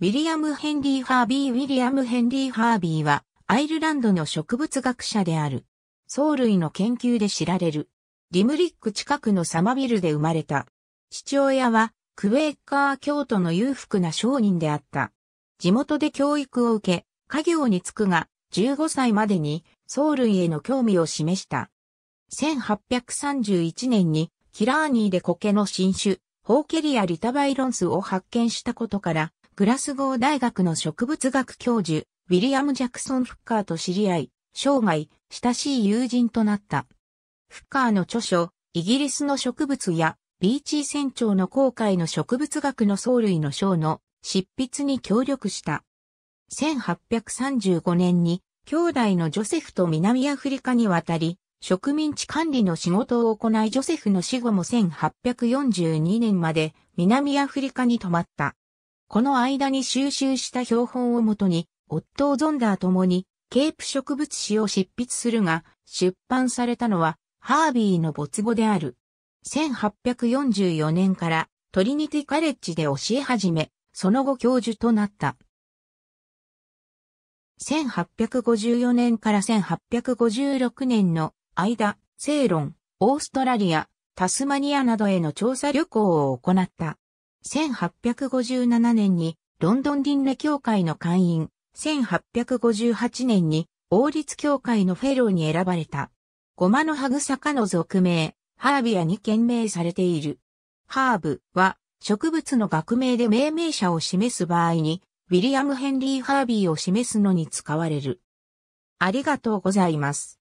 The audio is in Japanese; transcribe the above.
ウィリアム・ヘンリー・ハービー・ウィリアム・ヘンリー・ハービーは、アイルランドの植物学者である。藻類の研究で知られる。リムリック近くのサマビルで生まれた。父親は、クウェーカー教徒の裕福な商人であった。地元で教育を受け、家業に就くが、15歳までに藻類への興味を示した。1831年に、キラーニーで苔の新種、ホーケリア・リタバイロンスを発見したことから、グラスゴー大学の植物学教授、ウィリアム・ジャクソン・フッカーと知り合い、生涯、親しい友人となった。フッカーの著書、イギリスの植物や、ビーチー船長の航海の植物学の藻類の章の執筆に協力した。1835年に、兄弟のジョセフと南アフリカに渡り、植民地管理の仕事を行いジョセフの死後も1842年まで南アフリカに泊まった。この間に収集した標本をもとに、オットー・ゾンダーともに、ケープ植物誌を執筆するが、出版されたのは、ハービーの没後である。1844年からトリニティカレッジで教え始め、その後教授となった。1854年から1856年の間、セイロン、オーストラリア、タスマニアなどへの調査旅行を行った。1857年にロンドン輪廻協会の会員、1858年に王立協会のフェローに選ばれた。ゴマのハグサカの俗名、ハービアに懸名されている。ハーブは植物の学名で命名者を示す場合に、ウィリアム・ヘンリー・ハービーを示すのに使われる。ありがとうございます。